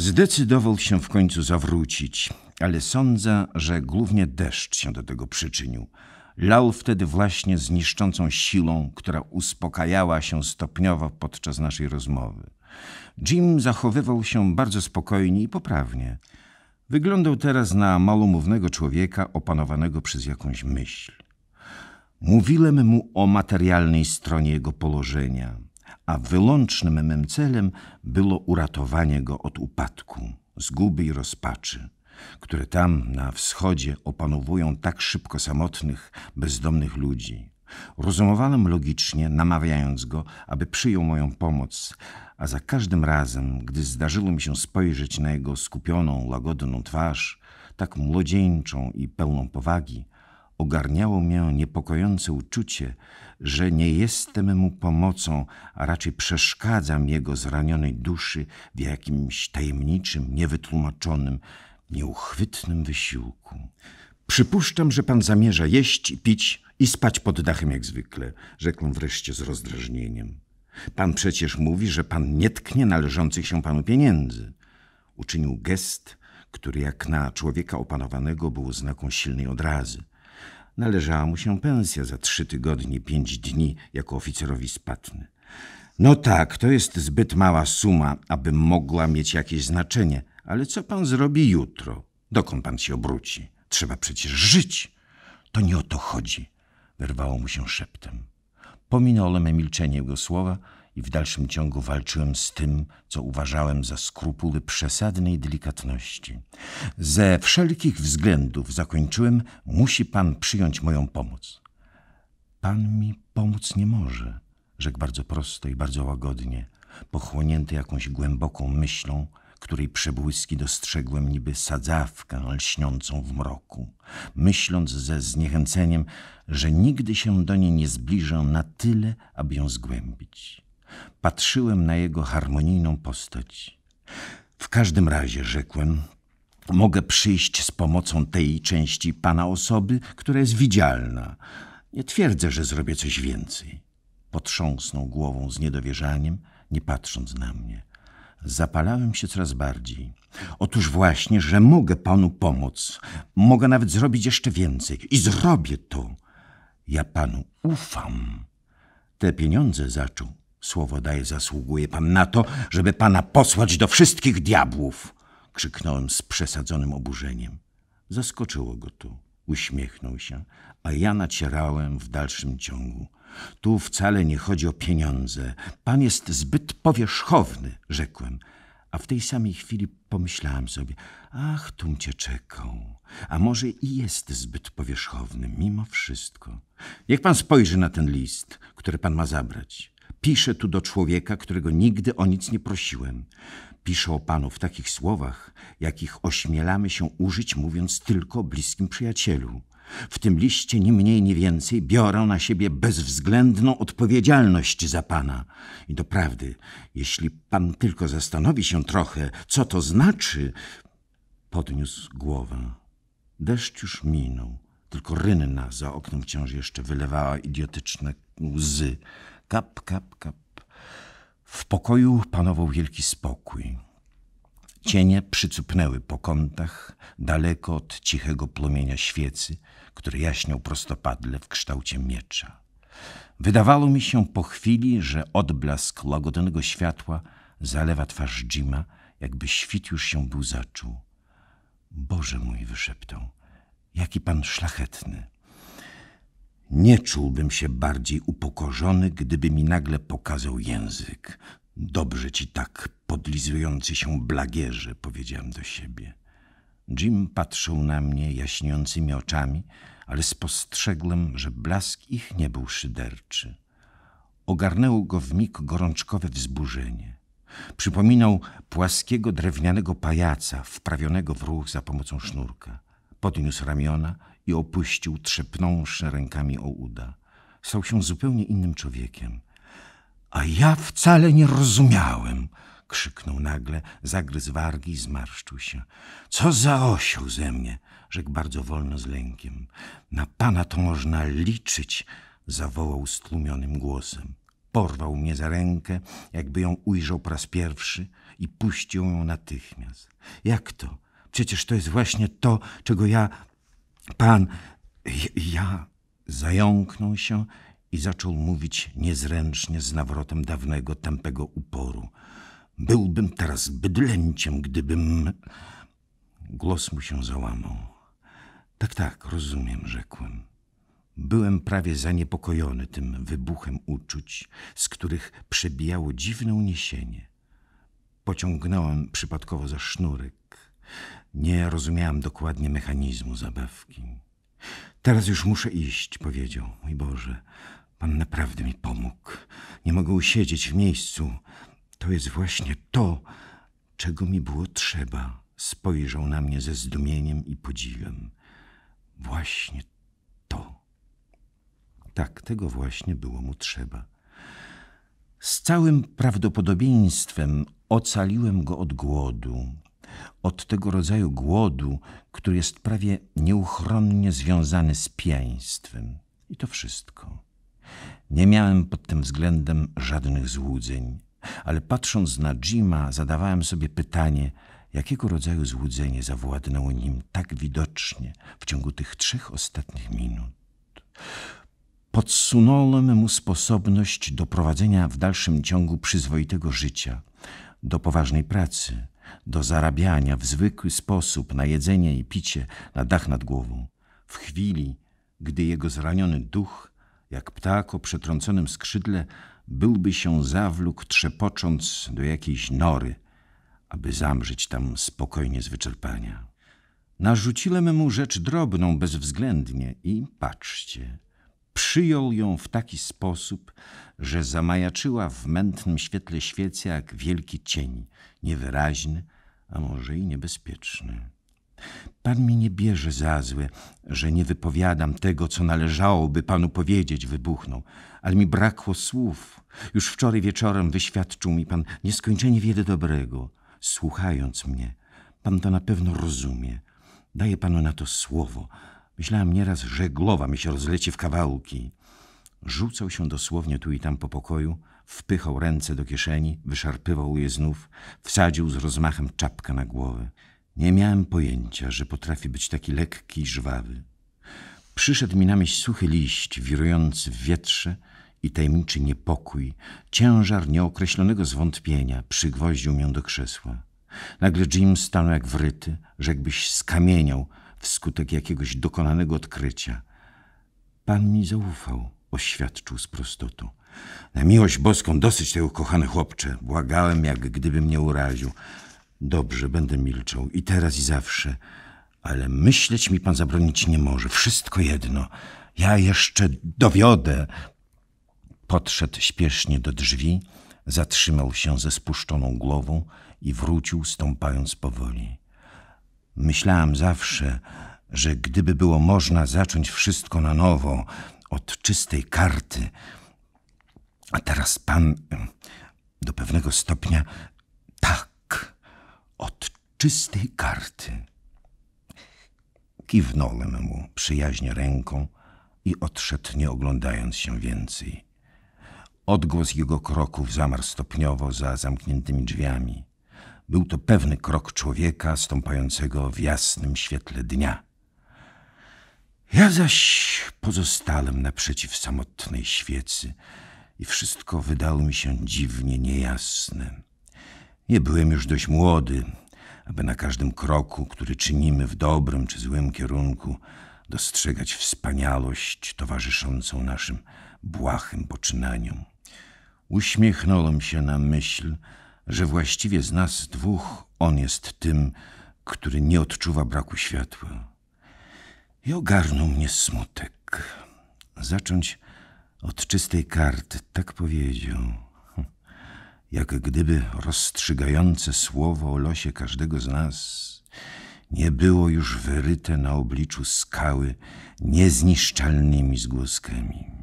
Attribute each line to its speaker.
Speaker 1: Zdecydował się w końcu zawrócić, ale sądzę, że głównie deszcz się do tego przyczynił. Lał wtedy właśnie z niszczącą siłą, która uspokajała się stopniowo podczas naszej rozmowy. Jim zachowywał się bardzo spokojnie i poprawnie. Wyglądał teraz na malomównego człowieka opanowanego przez jakąś myśl. Mówiłem mu o materialnej stronie jego położenia – a wyłącznym mym celem było uratowanie go od upadku, zguby i rozpaczy, które tam na wschodzie opanowują tak szybko samotnych, bezdomnych ludzi. Rozumowałem logicznie, namawiając go, aby przyjął moją pomoc, a za każdym razem, gdy zdarzyło mi się spojrzeć na jego skupioną, łagodną twarz, tak młodzieńczą i pełną powagi, ogarniało mnie niepokojące uczucie, że nie jestem mu pomocą, a raczej przeszkadzam jego zranionej duszy w jakimś tajemniczym, niewytłumaczonym, nieuchwytnym wysiłku. Przypuszczam, że pan zamierza jeść i pić i spać pod dachem jak zwykle, rzekłem wreszcie z rozdrażnieniem. Pan przecież mówi, że pan nie tknie należących się panu pieniędzy. Uczynił gest, który jak na człowieka opanowanego był znaką silnej odrazy. Należała mu się pensja za trzy tygodnie, pięć dni jako oficerowi spatny. No tak, to jest zbyt mała suma, aby mogła mieć jakieś znaczenie, ale co pan zrobi jutro? Dokąd pan się obróci? Trzeba przecież żyć. To nie o to chodzi, wyrwało mu się szeptem. Pominął Oleme milczenie jego słowa, i w dalszym ciągu walczyłem z tym, co uważałem za skrupuły przesadnej delikatności. Ze wszelkich względów zakończyłem, musi pan przyjąć moją pomoc. Pan mi pomóc nie może, rzekł bardzo prosto i bardzo łagodnie, pochłonięty jakąś głęboką myślą, której przebłyski dostrzegłem niby sadzawkę lśniącą w mroku, myśląc ze zniechęceniem, że nigdy się do niej nie zbliżę na tyle, aby ją zgłębić. Patrzyłem na jego harmonijną postać. W każdym razie, rzekłem, mogę przyjść z pomocą tej części pana osoby, która jest widzialna. Nie twierdzę, że zrobię coś więcej. Potrząsnął głową z niedowierzaniem, nie patrząc na mnie. Zapalałem się coraz bardziej. Otóż właśnie, że mogę panu pomóc. Mogę nawet zrobić jeszcze więcej. I zrobię to. Ja panu ufam. Te pieniądze zaczął Słowo daję, zasługuje pan na to, żeby pana posłać do wszystkich diabłów! krzyknąłem z przesadzonym oburzeniem. Zaskoczyło go to. Uśmiechnął się, a ja nacierałem w dalszym ciągu. Tu wcale nie chodzi o pieniądze. Pan jest zbyt powierzchowny, rzekłem. A w tej samej chwili pomyślałem sobie, ach, tum cię czekał. A może i jest zbyt powierzchowny, mimo wszystko. Niech pan spojrzy na ten list, który pan ma zabrać. Piszę tu do człowieka, którego nigdy o nic nie prosiłem. Piszę o panu w takich słowach, jakich ośmielamy się użyć, mówiąc tylko o bliskim przyjacielu. W tym liście ni mniej, ni więcej biorę na siebie bezwzględną odpowiedzialność za pana. I doprawdy, jeśli pan tylko zastanowi się trochę, co to znaczy, podniósł głowę. Deszcz już minął, tylko rynna za oknem wciąż jeszcze wylewała idiotyczne łzy, kap, kap, kap. W pokoju panował wielki spokój. Cienie przycupnęły po kątach, daleko od cichego płomienia świecy, który jaśniał prostopadle w kształcie miecza. Wydawało mi się po chwili, że odblask łagodnego światła zalewa twarz Jima, jakby świt już się był zaczął. Boże mój, wyszeptał, jaki pan szlachetny. Nie czułbym się bardziej upokorzony, gdyby mi nagle pokazał język. Dobrze ci tak, podlizujący się blagierze, powiedziałem do siebie. Jim patrzył na mnie jaśniącymi oczami, ale spostrzegłem, że blask ich nie był szyderczy. Ogarnęło go w mig gorączkowe wzburzenie. Przypominał płaskiego drewnianego pajaca, wprawionego w ruch za pomocą sznurka. Podniósł ramiona i opuścił, trzepnąwszy rękami o uda. Stał się zupełnie innym człowiekiem. A ja wcale nie rozumiałem, krzyknął nagle, zagryzł wargi i zmarszczył się. Co za osioł ze mnie, rzekł bardzo wolno z lękiem. Na pana to można liczyć, zawołał stłumionym głosem. Porwał mnie za rękę, jakby ją ujrzał po raz pierwszy i puścił ją natychmiast. Jak to? Przecież to jest właśnie to, czego ja Pan, ja zająknął się i zaczął mówić niezręcznie z nawrotem dawnego tępego uporu. Byłbym teraz bydlęciem, gdybym... Głos mu się załamał. Tak, tak, rozumiem, rzekłem. Byłem prawie zaniepokojony tym wybuchem uczuć, z których przebijało dziwne uniesienie. Pociągnąłem przypadkowo za sznurek. Nie rozumiałam dokładnie mechanizmu zabawki. Teraz już muszę iść, powiedział. Mój Boże, Pan naprawdę mi pomógł. Nie mogę usiedzieć w miejscu. To jest właśnie to, czego mi było trzeba. Spojrzał na mnie ze zdumieniem i podziwem. Właśnie to. Tak, tego właśnie było mu trzeba. Z całym prawdopodobieństwem ocaliłem go od głodu, od tego rodzaju głodu, który jest prawie nieuchronnie związany z pijaństwem. I to wszystko. Nie miałem pod tym względem żadnych złudzeń, ale patrząc na Jima, zadawałem sobie pytanie, jakiego rodzaju złudzenie zawładnęło nim tak widocznie w ciągu tych trzech ostatnich minut. Podsunąłem mu sposobność do prowadzenia w dalszym ciągu przyzwoitego życia, do poważnej pracy – do zarabiania w zwykły sposób na jedzenie i picie, na dach nad głową. W chwili, gdy jego zraniony duch, jak ptak o przetrąconym skrzydle, byłby się zawlókł, trzepocząc do jakiejś nory, aby zamrzeć tam spokojnie z wyczerpania. Narzuciłem mu rzecz drobną bezwzględnie i patrzcie – przyjął ją w taki sposób, że zamajaczyła w mętnym świetle świecy jak wielki cień, niewyraźny, a może i niebezpieczny. Pan mi nie bierze za złe, że nie wypowiadam tego, co należałoby panu powiedzieć, wybuchnął, ale mi brakło słów. Już wczoraj wieczorem wyświadczył mi pan nieskończenie wiele dobrego. Słuchając mnie, pan to na pewno rozumie. Daję panu na to słowo, Myślałem nieraz, że głowa mi się rozleci w kawałki. Rzucał się dosłownie tu i tam po pokoju, wpychał ręce do kieszeni, wyszarpywał je znów, wsadził z rozmachem czapkę na głowę. Nie miałem pojęcia, że potrafi być taki lekki i żwawy. Przyszedł mi na myśl suchy liść wirujący w wietrze i tajemniczy niepokój, ciężar nieokreślonego zwątpienia przygwoździł mię do krzesła. Nagle Jim stanął jak wryty, rzekłbyś skamieniał, wskutek jakiegoś dokonanego odkrycia. Pan mi zaufał, oświadczył z prostotą. Na miłość boską dosyć tego, kochany chłopcze. Błagałem, jak gdyby mnie uraził. Dobrze, będę milczał i teraz i zawsze. Ale myśleć mi pan zabronić nie może. Wszystko jedno. Ja jeszcze dowiodę. Podszedł śpiesznie do drzwi, zatrzymał się ze spuszczoną głową i wrócił, stąpając powoli. Myślałam zawsze, że gdyby było można zacząć wszystko na nowo, od czystej karty, a teraz pan do pewnego stopnia tak, od czystej karty. Kiwnąłem mu przyjaźnie ręką i odszedł, nie oglądając się więcej. Odgłos jego kroków zamarł stopniowo za zamkniętymi drzwiami. Był to pewny krok człowieka stąpającego w jasnym świetle dnia. Ja zaś pozostałem naprzeciw samotnej świecy i wszystko wydało mi się dziwnie niejasne. Nie byłem już dość młody, aby na każdym kroku, który czynimy w dobrym czy złym kierunku, dostrzegać wspaniałość towarzyszącą naszym błahym poczynaniom. Uśmiechnąłem się na myśl, że właściwie z nas dwóch on jest tym, który nie odczuwa braku światła. I ogarnął mnie smutek. Zacząć od czystej karty, tak powiedział. Jak gdyby rozstrzygające słowo o losie każdego z nas nie było już wyryte na obliczu skały niezniszczalnymi zgłoskami.